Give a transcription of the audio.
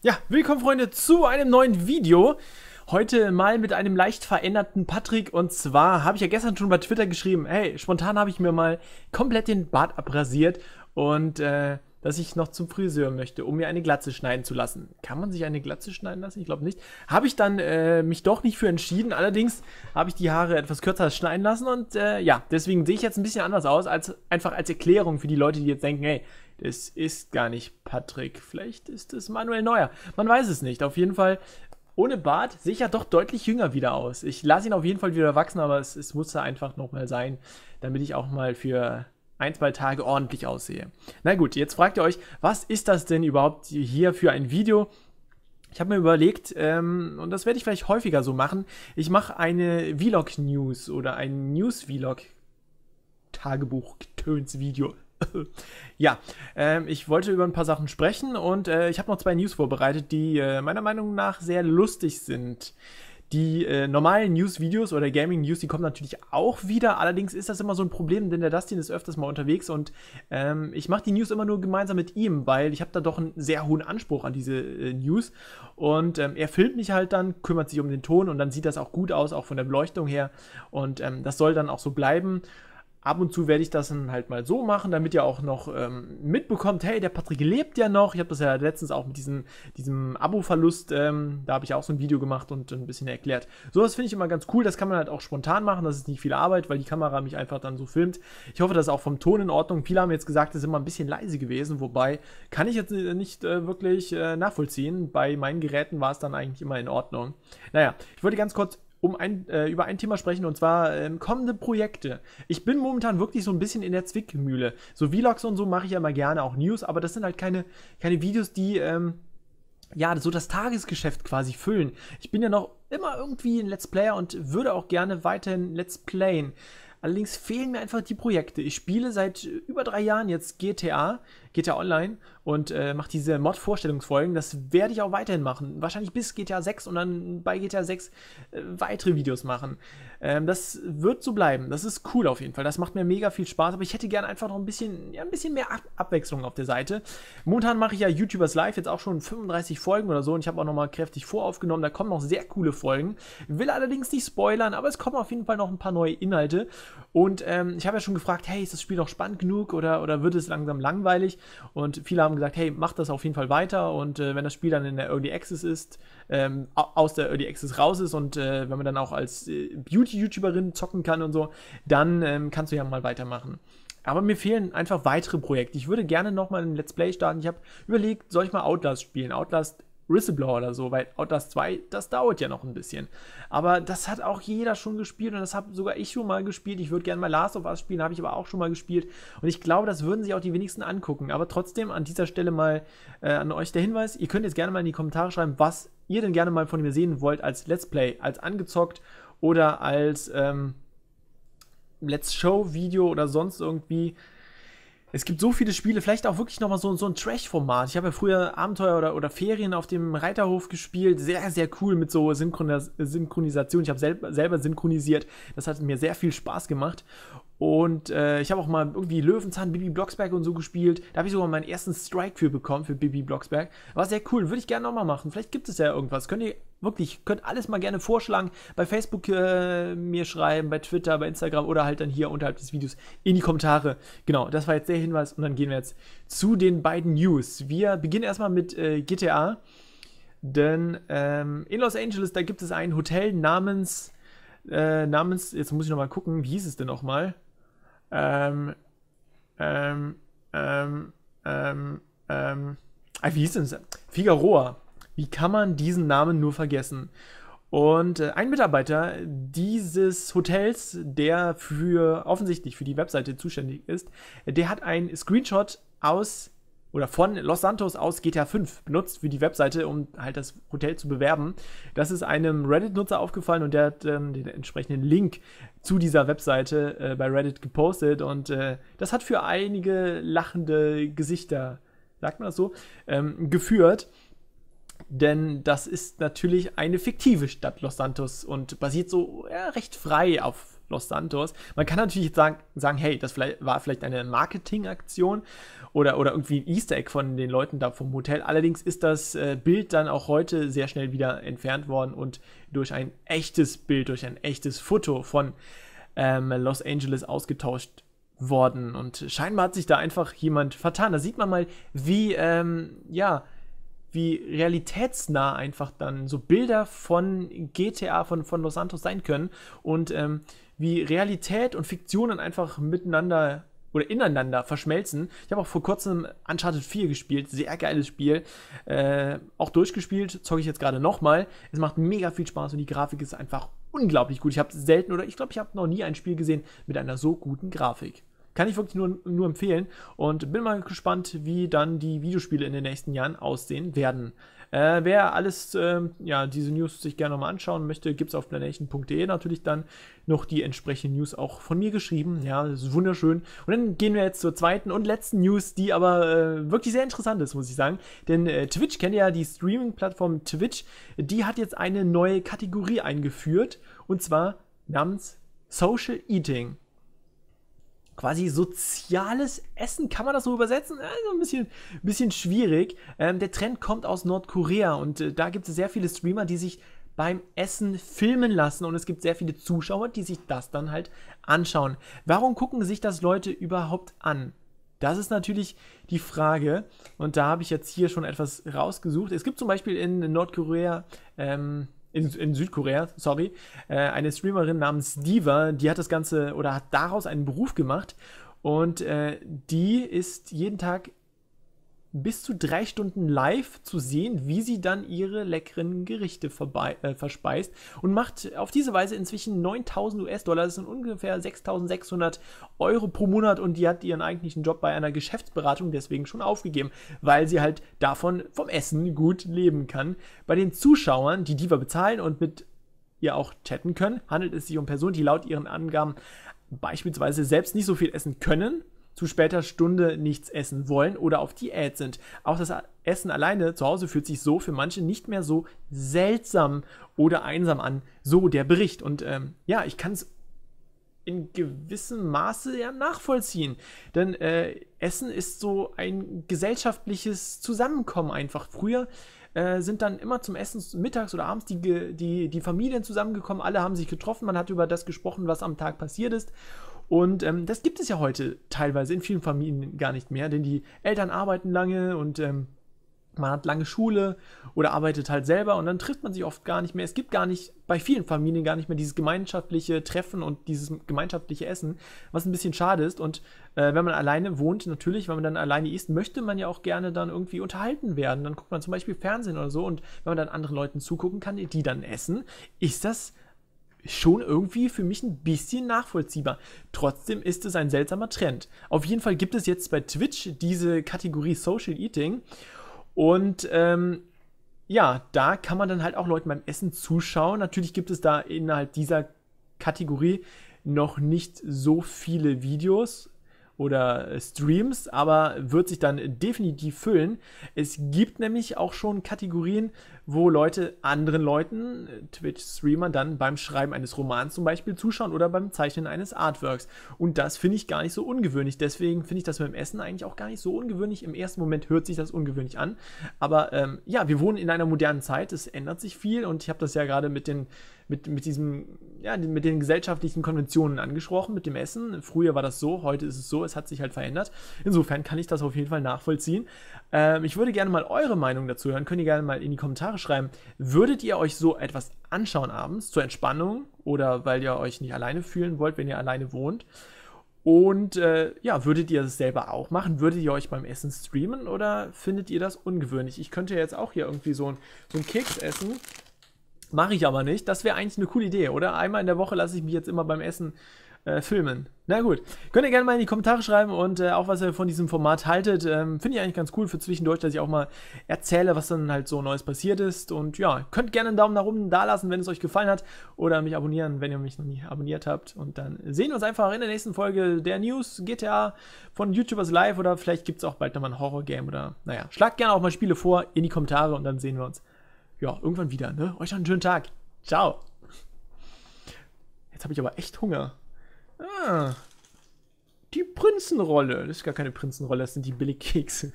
Ja, willkommen Freunde zu einem neuen Video. Heute mal mit einem leicht veränderten Patrick und zwar habe ich ja gestern schon bei Twitter geschrieben, hey, spontan habe ich mir mal komplett den Bart abrasiert und äh, dass ich noch zum Friseur möchte, um mir eine Glatze schneiden zu lassen. Kann man sich eine Glatze schneiden lassen? Ich glaube nicht. Habe ich dann äh, mich doch nicht für entschieden, allerdings habe ich die Haare etwas kürzer schneiden lassen und äh, ja, deswegen sehe ich jetzt ein bisschen anders aus, als einfach als Erklärung für die Leute, die jetzt denken, hey, es ist gar nicht Patrick. Vielleicht ist es Manuel Neuer. Man weiß es nicht. Auf jeden Fall, ohne Bart sehe ich ja doch deutlich jünger wieder aus. Ich lasse ihn auf jeden Fall wieder wachsen, aber es, es muss da einfach nochmal sein, damit ich auch mal für ein, zwei Tage ordentlich aussehe. Na gut, jetzt fragt ihr euch, was ist das denn überhaupt hier für ein Video? Ich habe mir überlegt, ähm, und das werde ich vielleicht häufiger so machen, ich mache eine Vlog-News oder ein News-Vlog-Tagebuch-Töns-Video. ja, ähm, ich wollte über ein paar Sachen sprechen und äh, ich habe noch zwei News vorbereitet, die äh, meiner Meinung nach sehr lustig sind. Die äh, normalen News-Videos oder Gaming-News, die kommen natürlich auch wieder. Allerdings ist das immer so ein Problem, denn der Dustin ist öfters mal unterwegs und ähm, ich mache die News immer nur gemeinsam mit ihm, weil ich habe da doch einen sehr hohen Anspruch an diese äh, News. Und ähm, er filmt mich halt dann, kümmert sich um den Ton und dann sieht das auch gut aus, auch von der Beleuchtung her. Und ähm, das soll dann auch so bleiben ab und zu werde ich das dann halt mal so machen, damit ihr auch noch ähm, mitbekommt, hey, der Patrick lebt ja noch. Ich habe das ja letztens auch mit diesem, diesem Abo-Verlust, ähm, da habe ich auch so ein Video gemacht und ein bisschen erklärt. Sowas finde ich immer ganz cool, das kann man halt auch spontan machen, das ist nicht viel Arbeit, weil die Kamera mich einfach dann so filmt. Ich hoffe, das ist auch vom Ton in Ordnung. Viele haben jetzt gesagt, das ist immer ein bisschen leise gewesen, wobei kann ich jetzt äh, nicht äh, wirklich äh, nachvollziehen. Bei meinen Geräten war es dann eigentlich immer in Ordnung. Naja, ich wollte ganz kurz um ein, äh, über ein Thema sprechen und zwar ähm, kommende Projekte. Ich bin momentan wirklich so ein bisschen in der Zwickmühle. So Vlogs und so mache ich ja immer gerne, auch News, aber das sind halt keine, keine Videos, die ähm, ja so das Tagesgeschäft quasi füllen. Ich bin ja noch immer irgendwie ein Let's Player und würde auch gerne weiterhin Let's Playen. Allerdings fehlen mir einfach die Projekte. Ich spiele seit über drei Jahren jetzt GTA. GTA Online und äh, mache diese Mod-Vorstellungsfolgen. Das werde ich auch weiterhin machen. Wahrscheinlich bis GTA 6 und dann bei GTA 6 äh, weitere Videos machen. Ähm, das wird so bleiben. Das ist cool auf jeden Fall. Das macht mir mega viel Spaß. Aber ich hätte gerne einfach noch ein bisschen, ja, ein bisschen mehr Ab Abwechslung auf der Seite. Momentan mache ich ja YouTubers Live jetzt auch schon 35 Folgen oder so. Und ich habe auch nochmal kräftig voraufgenommen. Da kommen noch sehr coole Folgen. Will allerdings nicht spoilern, aber es kommen auf jeden Fall noch ein paar neue Inhalte. Und ähm, ich habe ja schon gefragt, hey, ist das Spiel noch spannend genug oder, oder wird es langsam langweilig? Und viele haben gesagt, hey, mach das auf jeden Fall weiter und äh, wenn das Spiel dann in der Early Access ist, ähm, aus der Early Access raus ist und äh, wenn man dann auch als äh, Beauty-YouTuberin zocken kann und so, dann ähm, kannst du ja mal weitermachen. Aber mir fehlen einfach weitere Projekte. Ich würde gerne nochmal ein Let's Play starten. Ich habe überlegt, soll ich mal Outlast spielen? Outlast Whistleblower oder so, weil Outlaws 2, das dauert ja noch ein bisschen. Aber das hat auch jeder schon gespielt und das habe sogar ich schon mal gespielt. Ich würde gerne mal Last of Us spielen, habe ich aber auch schon mal gespielt. Und ich glaube, das würden sich auch die wenigsten angucken. Aber trotzdem an dieser Stelle mal äh, an euch der Hinweis, ihr könnt jetzt gerne mal in die Kommentare schreiben, was ihr denn gerne mal von mir sehen wollt als Let's Play, als angezockt oder als ähm, Let's Show Video oder sonst irgendwie es gibt so viele Spiele, vielleicht auch wirklich nochmal so, so ein Trash-Format. Ich habe ja früher Abenteuer oder, oder Ferien auf dem Reiterhof gespielt. Sehr, sehr cool mit so Synchronis Synchronisation. Ich habe selb selber synchronisiert. Das hat mir sehr viel Spaß gemacht. Und äh, ich habe auch mal irgendwie Löwenzahn, Bibi Blocksberg und so gespielt. Da habe ich sogar meinen ersten Strike für bekommen, für Bibi Blocksberg. War sehr cool, würde ich gerne nochmal machen. Vielleicht gibt es ja irgendwas. Könnt ihr wirklich, könnt alles mal gerne vorschlagen. Bei Facebook äh, mir schreiben, bei Twitter, bei Instagram oder halt dann hier unterhalb des Videos in die Kommentare. Genau, das war jetzt der Hinweis. Und dann gehen wir jetzt zu den beiden News. Wir beginnen erstmal mit äh, GTA. Denn ähm, in Los Angeles, da gibt es ein Hotel namens... Äh, namens, jetzt muss ich nochmal gucken, wie hieß es denn nochmal? ähm, ähm, ähm, ähm, ähm, wie hieß denn Figaroa. Wie kann man diesen Namen nur vergessen? Und äh, ein Mitarbeiter dieses Hotels, der für offensichtlich für die Webseite zuständig ist, der hat einen Screenshot aus oder von Los Santos aus GTA 5 benutzt für die Webseite, um halt das Hotel zu bewerben. Das ist einem Reddit-Nutzer aufgefallen und der hat ähm, den entsprechenden Link zu dieser Webseite äh, bei Reddit gepostet und äh, das hat für einige lachende Gesichter, sagt man das so, ähm, geführt. Denn das ist natürlich eine fiktive Stadt Los Santos und basiert so ja, recht frei auf Los Santos. Man kann natürlich sagen, sagen hey, das vielleicht, war vielleicht eine Marketingaktion oder, oder irgendwie ein Easter Egg von den Leuten da vom Hotel. Allerdings ist das äh, Bild dann auch heute sehr schnell wieder entfernt worden und durch ein echtes Bild, durch ein echtes Foto von ähm, Los Angeles ausgetauscht worden. Und scheinbar hat sich da einfach jemand vertan. Da sieht man mal, wie, ähm, ja, wie realitätsnah einfach dann so Bilder von GTA, von, von Los Santos sein können. Und ähm, wie Realität und Fiktionen einfach miteinander oder ineinander verschmelzen. Ich habe auch vor kurzem Uncharted 4 gespielt, sehr geiles Spiel. Äh, auch durchgespielt, zocke ich jetzt gerade nochmal. Es macht mega viel Spaß und die Grafik ist einfach unglaublich gut. Ich habe selten oder ich glaube, ich habe noch nie ein Spiel gesehen mit einer so guten Grafik. Kann ich wirklich nur, nur empfehlen und bin mal gespannt, wie dann die Videospiele in den nächsten Jahren aussehen werden. Äh, wer alles, äh, ja, diese News sich gerne nochmal anschauen möchte, gibt es auf planation.de natürlich dann noch die entsprechenden News auch von mir geschrieben. Ja, das ist wunderschön. Und dann gehen wir jetzt zur zweiten und letzten News, die aber äh, wirklich sehr interessant ist, muss ich sagen. Denn äh, Twitch kennt ihr ja die Streaming-Plattform Twitch. Die hat jetzt eine neue Kategorie eingeführt und zwar namens Social Eating quasi soziales Essen. Kann man das so übersetzen? Also ein bisschen, bisschen schwierig. Ähm, der Trend kommt aus Nordkorea und äh, da gibt es sehr viele Streamer, die sich beim Essen filmen lassen und es gibt sehr viele Zuschauer, die sich das dann halt anschauen. Warum gucken sich das Leute überhaupt an? Das ist natürlich die Frage und da habe ich jetzt hier schon etwas rausgesucht. Es gibt zum Beispiel in Nordkorea ähm, in, in Südkorea, sorry, äh, eine Streamerin namens Diva, die hat das Ganze oder hat daraus einen Beruf gemacht und äh, die ist jeden Tag bis zu drei Stunden live zu sehen, wie sie dann ihre leckeren Gerichte äh, verspeist und macht auf diese Weise inzwischen 9000 US-Dollar, das sind ungefähr 6600 Euro pro Monat und die hat ihren eigentlichen Job bei einer Geschäftsberatung deswegen schon aufgegeben, weil sie halt davon vom Essen gut leben kann. Bei den Zuschauern, die Diva bezahlen und mit ihr auch chatten können, handelt es sich um Personen, die laut ihren Angaben beispielsweise selbst nicht so viel essen können zu später Stunde nichts essen wollen oder auf Diät sind. Auch das Essen alleine zu Hause fühlt sich so für manche nicht mehr so seltsam oder einsam an. So der Bericht. Und ähm, ja, ich kann es in gewissem Maße ja nachvollziehen. Denn äh, Essen ist so ein gesellschaftliches Zusammenkommen einfach. Früher äh, sind dann immer zum Essen mittags oder abends die, die, die Familien zusammengekommen, alle haben sich getroffen, man hat über das gesprochen, was am Tag passiert ist. Und ähm, das gibt es ja heute teilweise in vielen Familien gar nicht mehr, denn die Eltern arbeiten lange und ähm, man hat lange Schule oder arbeitet halt selber und dann trifft man sich oft gar nicht mehr. Es gibt gar nicht, bei vielen Familien gar nicht mehr dieses gemeinschaftliche Treffen und dieses gemeinschaftliche Essen, was ein bisschen schade ist. Und äh, wenn man alleine wohnt, natürlich, wenn man dann alleine isst, möchte man ja auch gerne dann irgendwie unterhalten werden. Dann guckt man zum Beispiel Fernsehen oder so und wenn man dann anderen Leuten zugucken kann, die dann essen, ist das schon irgendwie für mich ein bisschen nachvollziehbar. Trotzdem ist es ein seltsamer Trend. Auf jeden Fall gibt es jetzt bei Twitch diese Kategorie Social Eating. Und ähm, ja, da kann man dann halt auch Leuten beim Essen zuschauen. Natürlich gibt es da innerhalb dieser Kategorie noch nicht so viele Videos, oder äh, Streams, aber wird sich dann definitiv füllen. Es gibt nämlich auch schon Kategorien, wo Leute anderen Leuten, äh, Twitch-Streamern, dann beim Schreiben eines Romans zum Beispiel zuschauen oder beim Zeichnen eines Artworks. Und das finde ich gar nicht so ungewöhnlich. Deswegen finde ich das mit dem Essen eigentlich auch gar nicht so ungewöhnlich. Im ersten Moment hört sich das ungewöhnlich an. Aber ähm, ja, wir wohnen in einer modernen Zeit, es ändert sich viel und ich habe das ja gerade mit den mit, mit diesem, ja, mit den gesellschaftlichen Konventionen angesprochen, mit dem Essen. Früher war das so, heute ist es so, es hat sich halt verändert. Insofern kann ich das auf jeden Fall nachvollziehen. Ähm, ich würde gerne mal eure Meinung dazu hören. Könnt ihr gerne mal in die Kommentare schreiben. Würdet ihr euch so etwas anschauen abends zur Entspannung oder weil ihr euch nicht alleine fühlen wollt, wenn ihr alleine wohnt? Und äh, ja, würdet ihr das selber auch machen? Würdet ihr euch beim Essen streamen oder findet ihr das ungewöhnlich? Ich könnte jetzt auch hier irgendwie so, ein, so einen Keks essen Mache ich aber nicht. Das wäre eigentlich eine coole Idee, oder? Einmal in der Woche lasse ich mich jetzt immer beim Essen äh, filmen. Na gut, könnt ihr gerne mal in die Kommentare schreiben und äh, auch was ihr von diesem Format haltet. Ähm, Finde ich eigentlich ganz cool für zwischendurch, dass ich auch mal erzähle, was dann halt so Neues passiert ist. Und ja, könnt gerne einen Daumen nach oben da lassen, wenn es euch gefallen hat. Oder mich abonnieren, wenn ihr mich noch nie abonniert habt. Und dann sehen wir uns einfach in der nächsten Folge der News, GTA von YouTubers Live. Oder vielleicht gibt es auch bald nochmal ein Horror-Game. Oder naja, schlagt gerne auch mal Spiele vor in die Kommentare und dann sehen wir uns ja, irgendwann wieder. Ne? Euch einen schönen Tag. Ciao. Jetzt habe ich aber echt Hunger. Ah, die Prinzenrolle. Das ist gar keine Prinzenrolle, das sind die Billigkekse.